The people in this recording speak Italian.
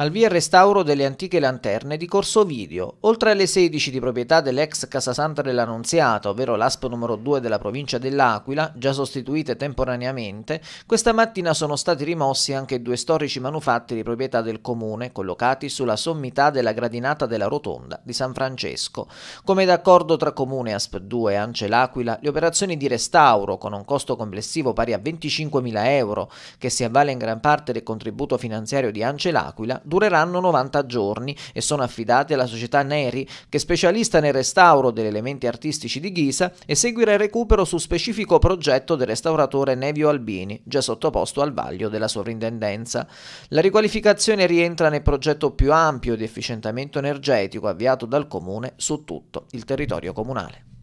al via restauro delle antiche lanterne di Corso Video, oltre alle 16 di proprietà dell'ex Casasanta dell'Annunziata, ovvero l'ASP numero 2 della provincia dell'Aquila, già sostituite temporaneamente, questa mattina sono stati rimossi anche due storici manufatti di proprietà del comune, collocati sulla sommità della gradinata della Rotonda di San Francesco. Come d'accordo tra Comune ASP 2 e Ance l'Aquila, le operazioni di restauro, con un costo complessivo pari a 25.000 euro, che si avvale in gran parte del contributo finanziario di Ancel Aquila, dureranno 90 giorni e sono affidati alla società Neri, che è specialista nel restauro degli elementi artistici di Ghisa e seguirà il recupero su specifico progetto del restauratore Nevio Albini, già sottoposto al vaglio della sovrintendenza. La riqualificazione rientra nel progetto più ampio di efficientamento energetico avviato dal comune su tutto il territorio comunale.